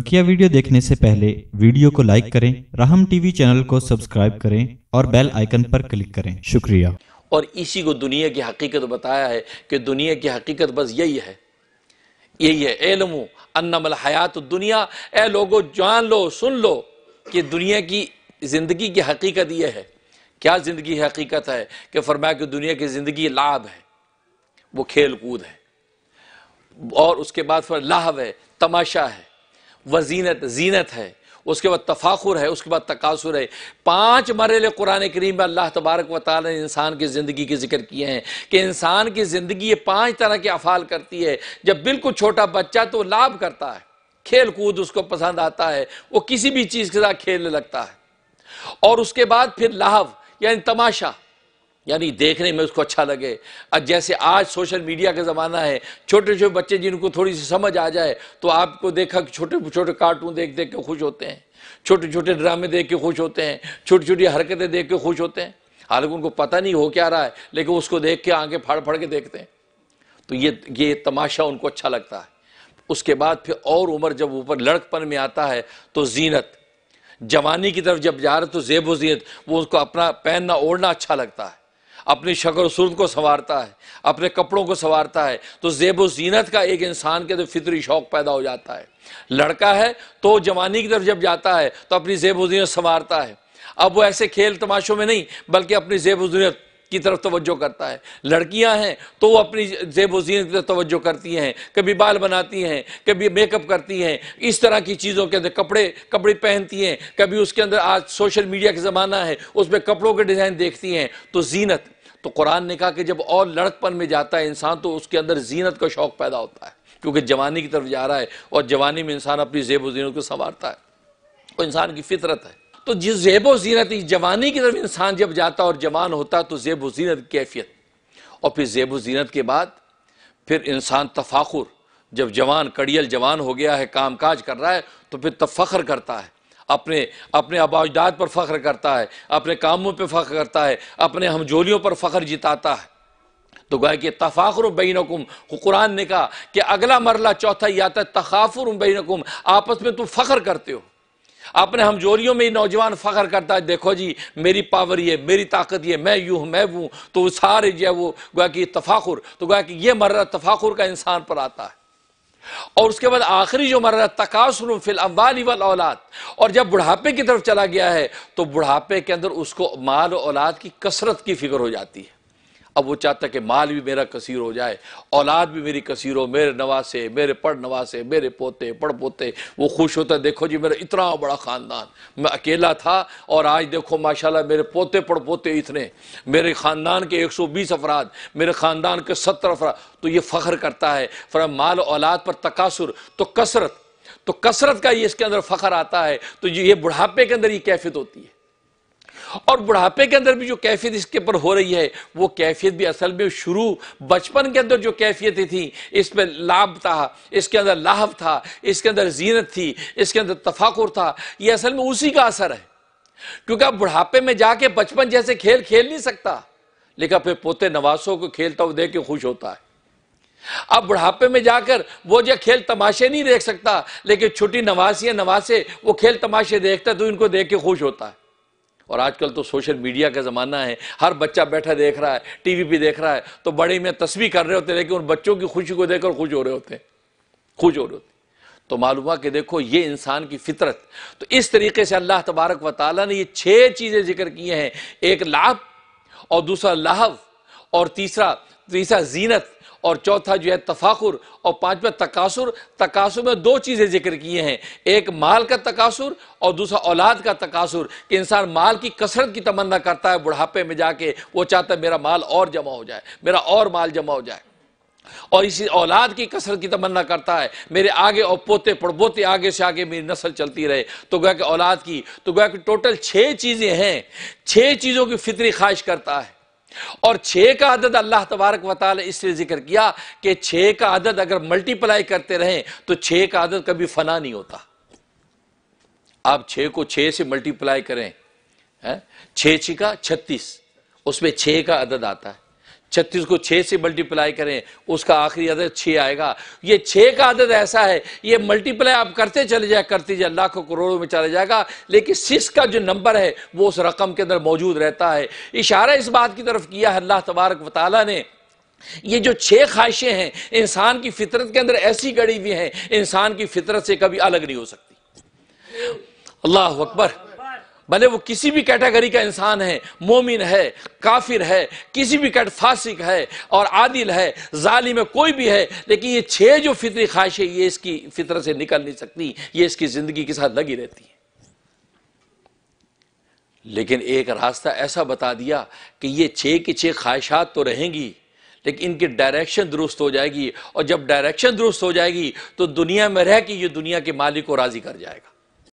बकिया वीडियो देखने से पहले वीडियो को लाइक करें राहम टीवी चैनल को सब्सक्राइब करें और बेल आइकन पर क्लिक करें शुक्रिया और इसी को दुनिया की हकीकत बताया है कि दुनिया की हकीकत बस यही है यही है एलमो अन्नमल हयात दुनिया ए लोगो जान लो सुन लो कि दुनिया की जिंदगी की हकीकत यह है क्या जिंदगी हकीकत है कि फरमाया कि दुनिया की जिंदगी लाभ है वो खेल कूद है और उसके बाद फिर लाभ है तमाशा है व जीनत जीनत है उसके बाद तफाखुर है उसके बाद तकासुर है पांच मरल कुरान करीम में अल्लाह तबारक व ताल ने इंसान की ज़िंदगी के जिक्र किए हैं कि इंसान की ज़िंदगी ये पांच तरह के अफाल करती है जब बिल्कुल छोटा बच्चा तो लाभ करता है खेल कूद उसको पसंद आता है वो किसी भी चीज़ के साथ खेलने लगता है और उसके बाद फिर लाभ यानी तमाशा यानी देखने में उसको अच्छा लगे जैसे आज सोशल मीडिया का ज़माना है छोटे छोटे बच्चे जिनको थोड़ी सी समझ आ जाए तो आपको देखा छोटे छोटे कार्टून देख देख के खुश होते हैं छोटे छोटे ड्रामे देख के खुश होते हैं छोटी छोटी हरकतें देख के खुश होते हैं हालांकि उनको पता नहीं हो क्या रहा है लेकिन उसको देख के आँखें फाड़ फाड़ के देखते हैं तो ये ये तमाशा उनको अच्छा लगता है उसके बाद फिर और उम्र जब ऊपर लड़कपन में आता है तो जीनत जवानी की तरफ जब जा रहे तो जेब व जीनत वो उसको अपना पहनना ओढ़ना अच्छा लगता है अपनी शक्ल सुरत को संवारता है अपने कपड़ों को संवारता है तो जेब व जीनत का एक इंसान के तो फितरी शौक पैदा हो जाता है लड़का है तो जवानी की तरफ जब जाता है तो अपनी जेब व जीनत संवारता है अब वो ऐसे खेल तमाशों में नहीं बल्कि अपनी जेब व जीनत की तरफ तोज्जो करता है लड़कियां हैं तो वो अपनी जेब वजीन की तरफ तोज्जो करती हैं कभी बाल बनाती हैं कभी मेकअप करती हैं इस तरह की चीज़ों के अंदर कपड़े कपड़े पहनती हैं कभी उसके अंदर आज सोशल मीडिया का ज़माना है उसमें कपड़ों के डिज़ाइन देखती हैं तो जीनत तो कुरान ने कहा कि जब और लड़कपन में जाता है इंसान तो उसके अंदर जीनत का शौक़ पैदा होता है क्योंकि जवानी की तरफ जा रहा है और जवानी में इंसान अपनी जेब वजीनत को संवारता है और तो इंसान की फितरत है तो जिस जेब जीनत जवानी की तरफ इंसान जब जाता और जवान होता तो जेब जीनत की कैफियत और फिर जेब जीनत के बाद फिर इंसान तफाखुर जब जवान कड़ियल जवान हो गया है काम काज कर रहा है तो फिर तब फ़ख्र करता है अपने अपने आबाजदाद पर फ़ख्र करता है अपने कामों पर फ़ख्र करता है अपने हमजोलियों पर फ़ख्र जिताता है तो गाय कि तफाखर बैनकुम कुरान ने कहा कि अगला मरला चौथा ही आता है तखाफुर बैनकुम आपस में तुम फ़ख्र करते हो अपने हमजोरियों में नौजवान फ़ख्र करता है देखो जी मेरी पावर ये मेरी ताकत ये मैं यूँ मैं वो तो वो सारे जो है वो गोया कि तफाखुर तो गोया कि ये मर्रा तफाखुर का इंसान पर आता है और उसके बाद आखिरी जो मर्रा तकासुर फिल अम्बाल वाल औलाद और जब बुढ़ापे की तरफ चला गया है तो बुढ़ापे के अंदर उसको माल औलाद की कसरत की फिक्र हो जाती है अब वो चाहता है कि माल भी मेरा कसीर हो जाए औलाद भी मेरी कसीर हो मेरे नवासे मेरे पढ़ नवासे मेरे पोते पढ़ पोते वो खुश होता है देखो जी मेरा इतना बड़ा ख़ानदान मैं अकेला था और आज देखो माशाल्लाह मेरे पोते पढ़ पोते इतने मेरे ख़ानदान के एक सौ बीस अफराद मेरे ख़ानदान के सत्तर अफराद तो ये फ़ख्र करता है फिर माल औलाद पर तकासुर तो कसरत तो कसरत का ये इसके अंदर फ़ख्र आता है तो ये बुढ़ापे के अंदर ये कैफियत होती है और बुढ़ापे के अंदर भी जो कैफियत इसके ऊपर हो रही है वो कैफियत भी असल में शुरू बचपन के अंदर जो कैफियतें थी इसमें लाभ था इसके अंदर लाभ था इसके अंदर जीनत थी इसके अंदर तफाकुर था ये असल में उसी का असर है क्योंकि आप बुढ़ापे में जाके बचपन जैसे खेल खेल नहीं सकता लेकिन फिर पोते नवासों को खेलता हुआ देख के खुश होता है अब बुढ़ापे में जाकर वो जो खेल तमाशे नहीं देख सकता लेकिन छोटी नवासियाँ नवासे वो खेल तमाशे देखता तो इनको देख के खुश होता है और आजकल तो सोशल मीडिया का ज़माना है हर बच्चा बैठा देख रहा है टीवी पे देख रहा है तो बड़े में तस्वीर कर रहे होते हैं लेकिन उन बच्चों की खुशी को देखकर खुश हो रहे होते हैं खुश हो रहे होते तो मालूम हुआ कि देखो ये इंसान की फितरत तो इस तरीके से अल्लाह तबारक व ताली ने ये छः चीज़ें जिक्र किए हैं एक लाभ और दूसरा लाहव और तीसरा तीसरा जीनत और चौथा जो है तफाखुर और पांचवा तकासुर तकासुर में दो चीज़ें जिक्र किए हैं एक माल का तकासुर और दूसरा औलाद का तकासुर कि इंसान माल की कसरत की तमन्ना करता है बुढ़ापे में जाके वो चाहता है मेरा माल और जमा हो जाए मेरा और माल जमा हो जाए और इसी औलाद की कसरत की तमन्ना करता है मेरे आगे और पोते पड़पोते आगे से आगे मेरी नस्ल चलती रहे तो गोया कि औलाद की तो गोया कि टोटल छः चीज़ें हैं छः चीज़ों की फितरी ख्वाहिश करता है और छः का अदद अल्लाह तबारक वाल इसलिए जिक्र किया कि छः का अदद अगर मल्टीप्लाई करते रहें तो छः का अदद कभी फना नहीं होता आप छः को छः से मल्टीप्लाई करें है छिका छत्तीस उसमें छः का अदद आता है छत्तीस को छः से मल्टीप्लाई करें उसका आखिरी अदद छः आएगा ये छः का अदद ऐसा है ये मल्टीप्लाई आप करते चले जाए करते जाए लाखों करोड़ों में चला जाएगा लेकिन सिक्स का जो नंबर है वो उस रकम के अंदर मौजूद रहता है इशारा इस बात की तरफ किया है अल्लाह तबारक वाली ने ये जो छह ख्वाहिशें हैं इंसान की फितरत के अंदर ऐसी गड़ी हुई हैं इंसान की फितरत से कभी अलग नहीं हो सकती अल्लाह अकबर भले वो किसी भी कैटेगरी का इंसान है मोमिन है काफिर है किसी भी कैट फासिक है और आदिल है जालिम है कोई भी है लेकिन ये छह जो फितरी ख्वाहिश है ये इसकी फितरत से निकल नहीं सकती ये इसकी ज़िंदगी के साथ लगी रहती है लेकिन एक रास्ता ऐसा बता दिया कि ये छह की छह ख्वाहिशात तो रहेंगी लेकिन इनकी डायरेक्शन दुरुस्त हो जाएगी और जब डायरेक्शन दुरुस्त हो जाएगी तो दुनिया में रह के ये दुनिया के मालिक को राज़ी कर जाएगा